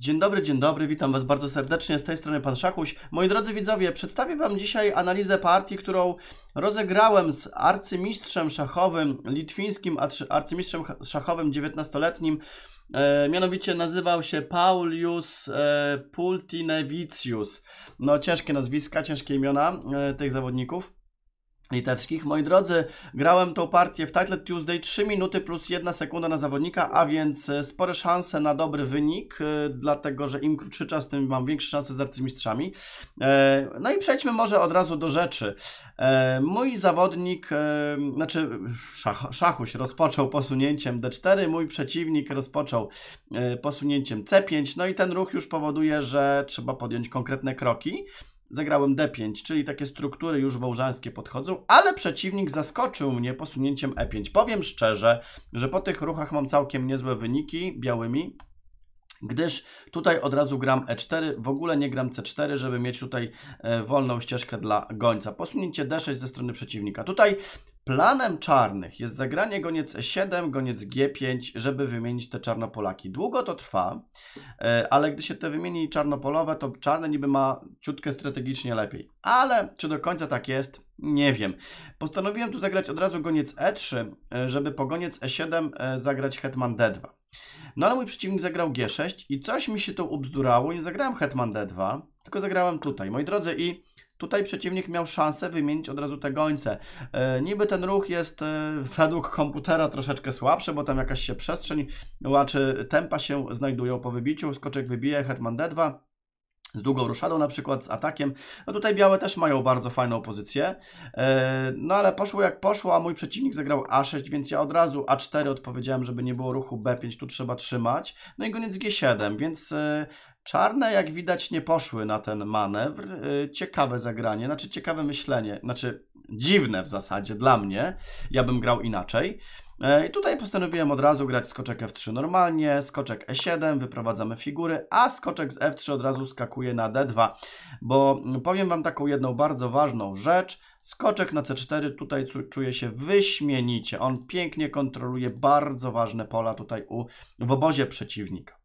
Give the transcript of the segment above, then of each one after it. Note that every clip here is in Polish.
Dzień dobry, dzień dobry, witam Was bardzo serdecznie, z tej strony Pan Szakuś. Moi drodzy widzowie, przedstawię Wam dzisiaj analizę partii, którą rozegrałem z arcymistrzem szachowym litwińskim, arcymistrzem szachowym 19-letnim, e, mianowicie nazywał się Paulius e, Pultinevicius. No ciężkie nazwiska, ciężkie imiona e, tych zawodników litewskich. Moi drodzy, grałem tą partię w Title Tuesday 3 minuty plus 1 sekunda na zawodnika, a więc e, spore szanse na dobry wynik, e, dlatego że im krótszy czas, tym mam większe szanse z arcymistrzami. E, no i przejdźmy może od razu do rzeczy. Mój zawodnik, znaczy szach, szachuś rozpoczął posunięciem D4, mój przeciwnik rozpoczął posunięciem C5, no i ten ruch już powoduje, że trzeba podjąć konkretne kroki. Zagrałem D5, czyli takie struktury już wałżańskie podchodzą, ale przeciwnik zaskoczył mnie posunięciem E5. Powiem szczerze, że po tych ruchach mam całkiem niezłe wyniki białymi, gdyż tutaj od razu gram E4, w ogóle nie gram C4, żeby mieć tutaj e, wolną ścieżkę dla gońca. Posunięcie D6 ze strony przeciwnika. Tutaj Planem czarnych jest zagranie goniec E7, goniec G5, żeby wymienić te czarnopolaki. Długo to trwa, e, ale gdy się te wymieni czarnopolowe, to czarne niby ma ciutkę strategicznie lepiej. Ale czy do końca tak jest? Nie wiem. Postanowiłem tu zagrać od razu goniec E3, e, żeby po goniec E7 e, zagrać hetman D2. No ale mój przeciwnik zagrał G6 i coś mi się to ubzdurało. Nie zagrałem hetman D2, tylko zagrałem tutaj. Moi drodzy i Tutaj przeciwnik miał szansę wymienić od razu te gońce. E, niby ten ruch jest e, według komputera troszeczkę słabszy, bo tam jakaś się przestrzeń łaczy, tempa się znajdują po wybiciu, skoczek wybije, hetman d2 z długą ruszadą na przykład, z atakiem. No tutaj białe też mają bardzo fajną pozycję. E, no ale poszło jak poszło, a mój przeciwnik zagrał A6, więc ja od razu A4 odpowiedziałem, żeby nie było ruchu B5, tu trzeba trzymać. No i goniec G7, więc e, czarne jak widać nie poszły na ten manewr. E, ciekawe zagranie, znaczy ciekawe myślenie, znaczy dziwne w zasadzie dla mnie. Ja bym grał inaczej. E, I tutaj postanowiłem od razu grać skoczek F3 normalnie, skoczek E7, wyprowadzamy figury, a skoczek z F3 od razu skakuje na D2, bo mm, powiem Wam taką jedną bardzo ważną rzecz, Skoczek na C4 tutaj czuje się wyśmienicie. On pięknie kontroluje bardzo ważne pola tutaj u, w obozie przeciwnika.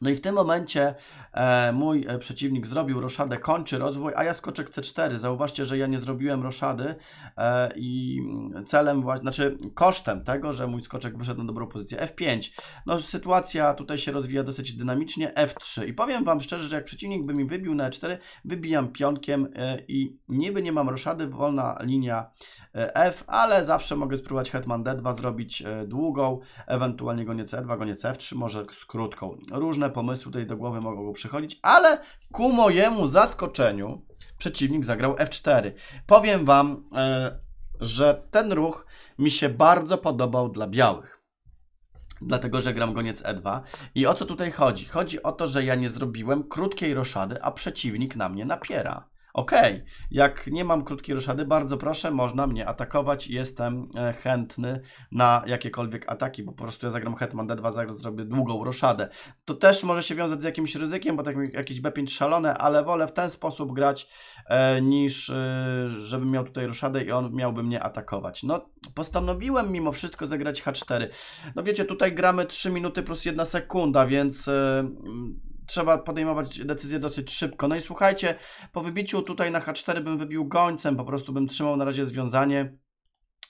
No i w tym momencie e, mój e, przeciwnik zrobił roszadę, kończy rozwój, a ja skoczek C4. Zauważcie, że ja nie zrobiłem roszady e, i celem, właśnie, znaczy kosztem tego, że mój skoczek wyszedł na dobrą pozycję. F5. No sytuacja tutaj się rozwija dosyć dynamicznie. F3. I powiem Wam szczerze, że jak przeciwnik by mi wybił na E4, wybijam pionkiem e, i niby nie mam roszady, wolna linia e, F, ale zawsze mogę spróbować hetman D2, zrobić e, długą, ewentualnie nie c 2 nie c 3 może z krótką. Różne różne pomysły tutaj do głowy mogą przychodzić, ale ku mojemu zaskoczeniu przeciwnik zagrał F4. Powiem Wam, e, że ten ruch mi się bardzo podobał dla białych. Dlatego, że gram goniec E2. I o co tutaj chodzi? Chodzi o to, że ja nie zrobiłem krótkiej roszady, a przeciwnik na mnie napiera. Okej, okay. jak nie mam krótkiej ruszady, bardzo proszę, można mnie atakować. Jestem e, chętny na jakiekolwiek ataki, bo po prostu ja zagram Hetman D2, zaraz zrobię długą ruszadę. To też może się wiązać z jakimś ryzykiem, bo tak jakieś B5 szalone, ale wolę w ten sposób grać, e, niż e, żebym miał tutaj ruszadę i on miałby mnie atakować. No, postanowiłem mimo wszystko zagrać H4. No wiecie, tutaj gramy 3 minuty plus 1 sekunda, więc... E, trzeba podejmować decyzję dosyć szybko. No i słuchajcie, po wybiciu tutaj na H4 bym wybił gońcem, po prostu bym trzymał na razie związanie.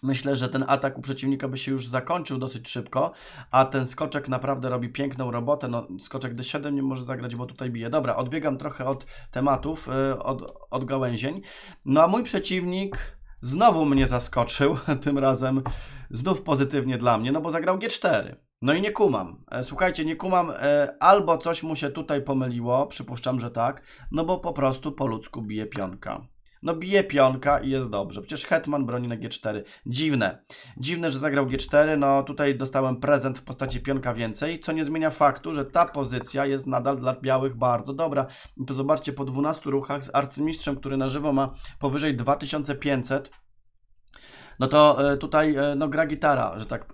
Myślę, że ten atak u przeciwnika by się już zakończył dosyć szybko, a ten skoczek naprawdę robi piękną robotę. No, skoczek D7 nie może zagrać, bo tutaj bije. Dobra, odbiegam trochę od tematów, y, od, od gałęzień. No a mój przeciwnik znowu mnie zaskoczył, tym razem znów pozytywnie dla mnie, no bo zagrał G4. No i nie kumam. E, słuchajcie, nie kumam. E, albo coś mu się tutaj pomyliło, przypuszczam, że tak, no bo po prostu po ludzku bije pionka. No bije pionka i jest dobrze. Przecież Hetman broni na G4. Dziwne. Dziwne, że zagrał G4. No tutaj dostałem prezent w postaci pionka więcej, co nie zmienia faktu, że ta pozycja jest nadal dla białych bardzo dobra. I to zobaczcie, po 12 ruchach z arcymistrzem, który na żywo ma powyżej 2500 no to e, tutaj e, no, gra gitara, że tak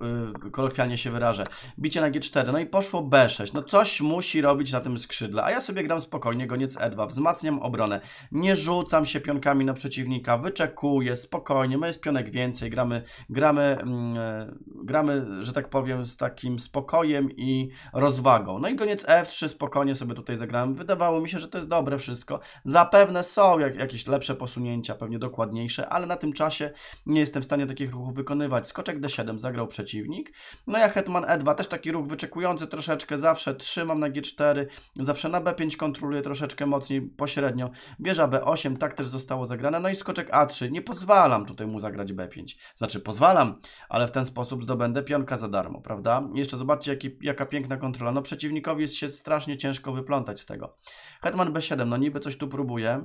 e, kolokwialnie się wyrażę. Bicie na G4, no i poszło B6. No coś musi robić na tym skrzydle, a ja sobie gram spokojnie, goniec E2, wzmacniam obronę. Nie rzucam się pionkami na przeciwnika, wyczekuję spokojnie, ma jest pionek więcej, gramy, gramy, mm, gramy, że tak powiem, z takim spokojem i rozwagą. No i goniec F3 spokojnie sobie tutaj zagrałem. Wydawało mi się, że to jest dobre wszystko. Zapewne są jak, jakieś lepsze posunięcia, pewnie dokładniejsze, ale na tym czasie nie jestem w stanie takich ruchów wykonywać. Skoczek d7 zagrał przeciwnik. No ja hetman e2, też taki ruch wyczekujący troszeczkę, zawsze trzymam na g4, zawsze na b5 kontroluję troszeczkę mocniej pośrednio. Wieża b8, tak też zostało zagrane. No i skoczek a3, nie pozwalam tutaj mu zagrać b5. Znaczy pozwalam, ale w ten sposób zdobędę pionka za darmo, prawda? Jeszcze zobaczcie jaki, jaka piękna kontrola. No przeciwnikowi jest się strasznie ciężko wyplątać z tego. Hetman b7, no niby coś tu próbuje.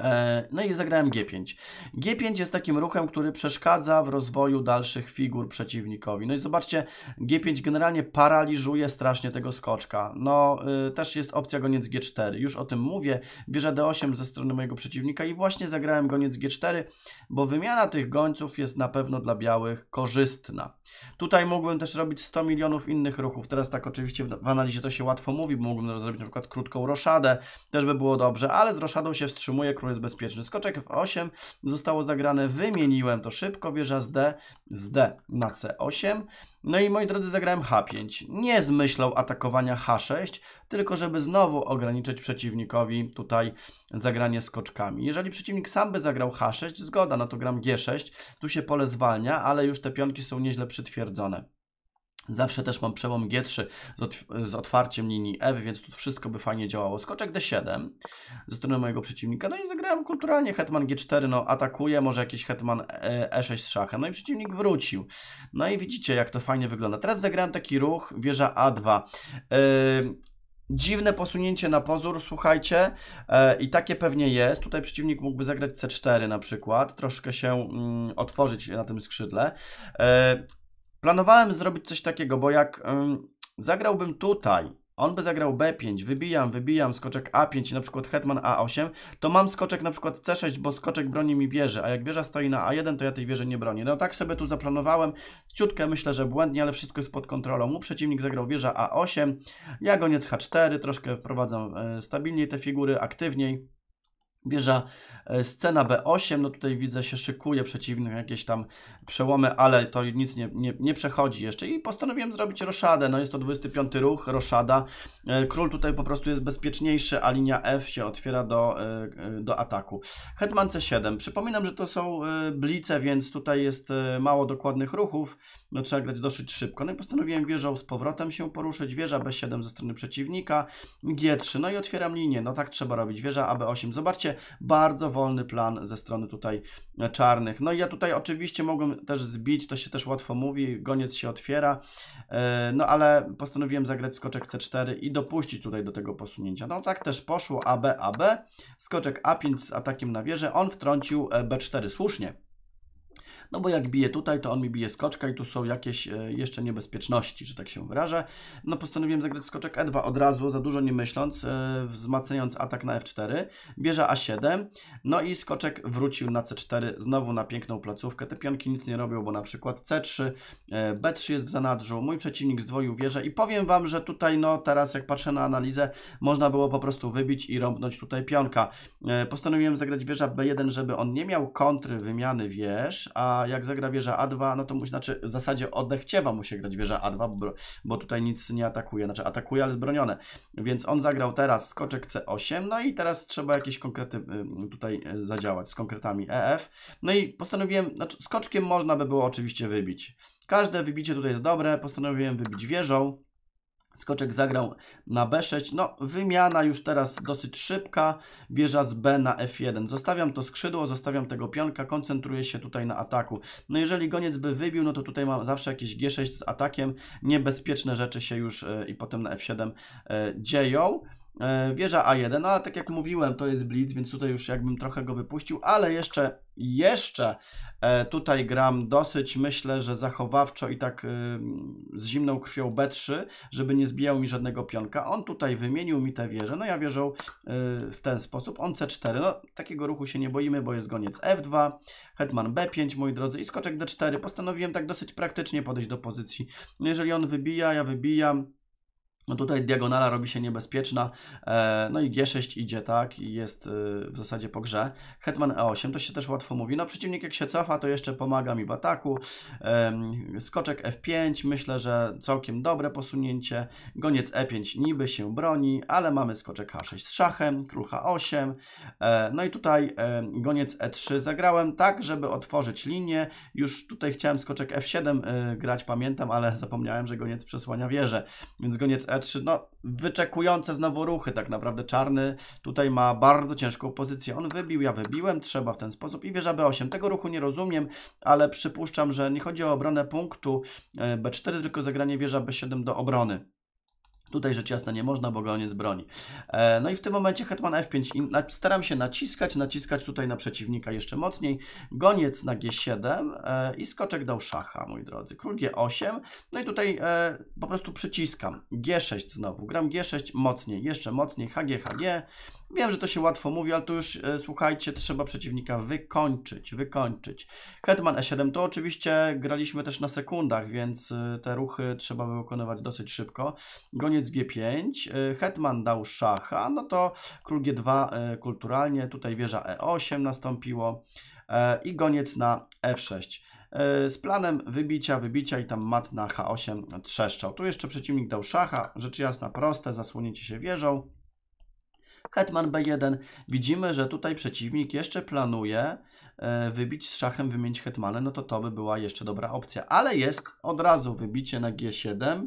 E, no i zagrałem G5. G5 jest takim ruchem, który przeszkadza w rozwoju dalszych figur przeciwnikowi. No i zobaczcie, G5 generalnie paraliżuje strasznie tego skoczka. No, y, też jest opcja goniec G4. Już o tym mówię. Bierze D8 ze strony mojego przeciwnika i właśnie zagrałem goniec G4, bo wymiana tych gońców jest na pewno dla białych korzystna. Tutaj mógłbym też robić 100 milionów innych ruchów. Teraz tak oczywiście w analizie to się łatwo mówi, bo mógłbym zrobić na przykład krótką roszadę. Też by było dobrze, ale z roszadą się wstrzymuje król jest bezpieczny. Skoczek w 8 zostało zagrane, wymieniłem to szybko, wieża z D, z D na C8. No i moi drodzy, zagrałem H5. Nie z myślą atakowania H6, tylko żeby znowu ograniczyć przeciwnikowi tutaj zagranie skoczkami. Jeżeli przeciwnik sam by zagrał H6, zgoda, no to gram G6, tu się pole zwalnia, ale już te pionki są nieźle przytwierdzone. Zawsze też mam przełom G3 z, otwarciem linii Ewy, więc tu wszystko by fajnie działało. Skoczek D7 ze strony mojego przeciwnika. No i zagrałem kulturalnie. Hetman G4, no atakuje, może jakiś Hetman E6 e z szachem. No i przeciwnik wrócił. No i widzicie, jak to fajnie wygląda. Teraz zagrałem taki ruch, wieża A2. Yy, e, Dziwne posunięcie na pozór, słuchajcie, e, i takie pewnie jest. Tutaj przeciwnik mógłby zagrać C4 na przykład, troszkę się mm, otworzyć na tym skrzydle. E, Planowałem zrobić coś takiego, bo jak ym, zagrałbym tutaj, on by zagrał B5, wybijam, wybijam, skoczek A5, na przykład hetman A8, to mam skoczek na przykład C6, bo skoczek broni mi wieży, a jak wieża stoi na A1, to ja tej wieży nie bronię. No tak sobie tu zaplanowałem, ciutkę myślę, że błędnie, ale wszystko jest pod kontrolą. Mu przeciwnik zagrał wieża A8, ja goniec H4, troszkę wprowadzam e, stabilniej te figury, aktywniej bierze e, scena B8, no tutaj widzę się szykuje przeciwnik jakieś tam przełomy, ale to nic nie, nie, nie, przechodzi jeszcze i postanowiłem zrobić roszadę, no jest to 25 ruch, roszada, e, król tutaj po prostu jest bezpieczniejszy, a linia F się otwiera do, e, do ataku. Hetman C7, przypominam, że to są blice, więc tutaj jest mało dokładnych ruchów, no trzeba grać dosyć szybko. No i postanowiłem wieżą z powrotem się poruszyć, wieża B7 ze strony przeciwnika, G3, no i otwieram linię, no tak trzeba robić, wieża AB8. Zobaczcie, bardzo wolny plan ze strony tutaj e, czarnych. No i ja tutaj oczywiście mogłem też zbić, to się też łatwo mówi, goniec się otwiera, e, no ale postanowiłem zagrać skoczek C4 i dopuścić tutaj do tego posunięcia. No tak też poszło AB, AB, skoczek A5 z atakiem na wieżę, on wtrącił e, B4, słusznie no bo jak bije tutaj, to on mi bije skoczka i tu są jakieś e, jeszcze niebezpieczności, że tak się wyrażę. No postanowiłem zagrać skoczek E2 od razu, za dużo nie myśląc, e, wzmacniając atak na F4, bierze A7, no i skoczek wrócił na C4, znowu na piękną placówkę. Te pionki nic nie robią, bo na przykład C3, e, B3 jest w zanadrzu, mój przeciwnik zdwoił wieżę i powiem Wam, że tutaj no teraz jak patrzę na analizę, można było po prostu wybić i rąbnąć tutaj pionka. Postanowiłem zagrać wieża B1, żeby on nie miał kontry wymiany wież, a a jak zagra wieża A2, no to musi, znaczy w zasadzie odechciewa musi grać wieża A2, bo, bo tutaj nic nie atakuje, znaczy atakuje, ale zbronione. Więc on zagrał teraz skoczek C8, no i teraz trzeba jakieś konkrety y, tutaj y, zadziałać z konkretami EF. No i postanowiłem, znaczy skoczkiem można by było oczywiście wybić. Każde wybicie tutaj jest dobre, postanowiłem wybić wieżą. Skoczek zagrał na B6. No, wymiana już teraz dosyć szybka. Wieża z B na F1. Zostawiam to skrzydło, zostawiam tego pionka, koncentruję się tutaj na ataku. No, jeżeli goniec by wybił, no to tutaj mam zawsze jakieś G6 z atakiem. Niebezpieczne rzeczy się już e, i potem na F7 yy, e, dzieją. E, wieża A1, no ale tak jak mówiłem, to jest blitz, więc tutaj już jakbym trochę go wypuścił, ale jeszcze, jeszcze e, tutaj gram dosyć, myślę, że zachowawczo i tak z zimną krwią B3, żeby nie zbijał mi żadnego pionka. On tutaj wymienił mi tę wieżę, no ja wieżą y, w ten sposób, on C4, no takiego ruchu się nie boimy, bo jest goniec F2, hetman B5, moi drodzy, i skoczek D4. Postanowiłem tak dosyć praktycznie podejść do pozycji. Jeżeli on wybija, ja wybijam, no tutaj diagonala robi się niebezpieczna, e, no i G6 idzie tak i jest y, w zasadzie po grze. Hetman E8, to się też łatwo mówi. No przeciwnik jak się cofa, to jeszcze pomaga mi w ataku. Skoczek F5, myślę, że całkiem dobre posunięcie. Goniec E5 niby się broni, ale mamy skoczek H6 z szachem, król H8. E, no i tutaj goniec E3 zagrałem tak, żeby otworzyć linię. Już tutaj chciałem skoczek F7 y, grać, pamiętam, ale zapomniałem, że goniec przesłania wieżę, więc goniec E3, no wyczekujące znowu ruchy tak naprawdę. Czarny tutaj ma bardzo ciężką pozycję. On wybił, ja wybiłem, trzeba w ten sposób i wieża B8. Tego ruchu nie rozumiem, ale przypuszczam, że nie chodzi o obronę punktu e, B4, tylko zagranie wieża B7 do obrony. Tutaj rzecz jasna nie można, bo go nie E, no i w tym momencie hetman f5. Na, staram się naciskać, naciskać tutaj na przeciwnika jeszcze mocniej. Goniec na g7 e, i skoczek dał szacha, moi drodzy. Król g8. No i tutaj e, po prostu przyciskam. g6 znowu. Gram g6 mocniej, jeszcze mocniej. hg, hg. Wiem, że to się łatwo mówi, ale to już, e, słuchajcie, trzeba przeciwnika wykończyć, wykończyć. Hetman E7 to oczywiście graliśmy też na sekundach, więc e, te ruchy trzeba wykonywać dosyć szybko. Goniec G5, e, Hetman dał szacha, no to król G2 e, kulturalnie, tutaj wieża E8 nastąpiło e, i goniec na F6 e, z planem wybicia, wybicia i tam mat na H8 trzeszczał. Tu jeszcze przeciwnik dał szacha, rzecz jasna proste, zasłonięcie się wieżą. Hetman B1. Widzimy, że tutaj przeciwnik jeszcze planuje e, wybić z szachem, wymienić hetmanę, no to to by była jeszcze dobra opcja. Ale jest od razu wybicie na G7.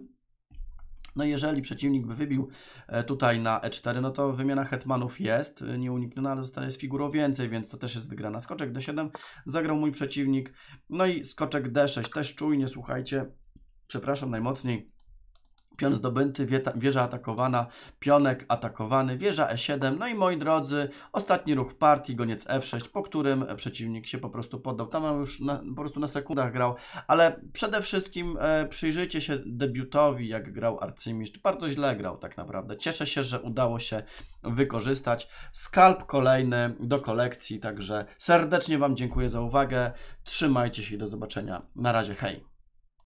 No jeżeli przeciwnik by wybił e, tutaj na E4, no to wymiana hetmanów jest e, nieunikniona, ale zostaje z figurą więcej, więc to też jest wygrana. Skoczek D7 zagrał mój przeciwnik, no i skoczek D6 też czujnie, słuchajcie, przepraszam najmocniej, Pion zdobyty, wieża atakowana, pionek atakowany, wieża e7. No i moi drodzy, ostatni ruch w partii, goniec f6, po którym przeciwnik się po prostu poddał. Tam już na, po prostu na sekundach grał, ale przede wszystkim e, przyjrzyjcie się debiutowi, jak grał arcymistrz. Bardzo źle grał tak naprawdę. Cieszę się, że udało się wykorzystać. Skalp kolejny do kolekcji, także serdecznie Wam dziękuję za uwagę. Trzymajcie się i do zobaczenia. Na razie, hej!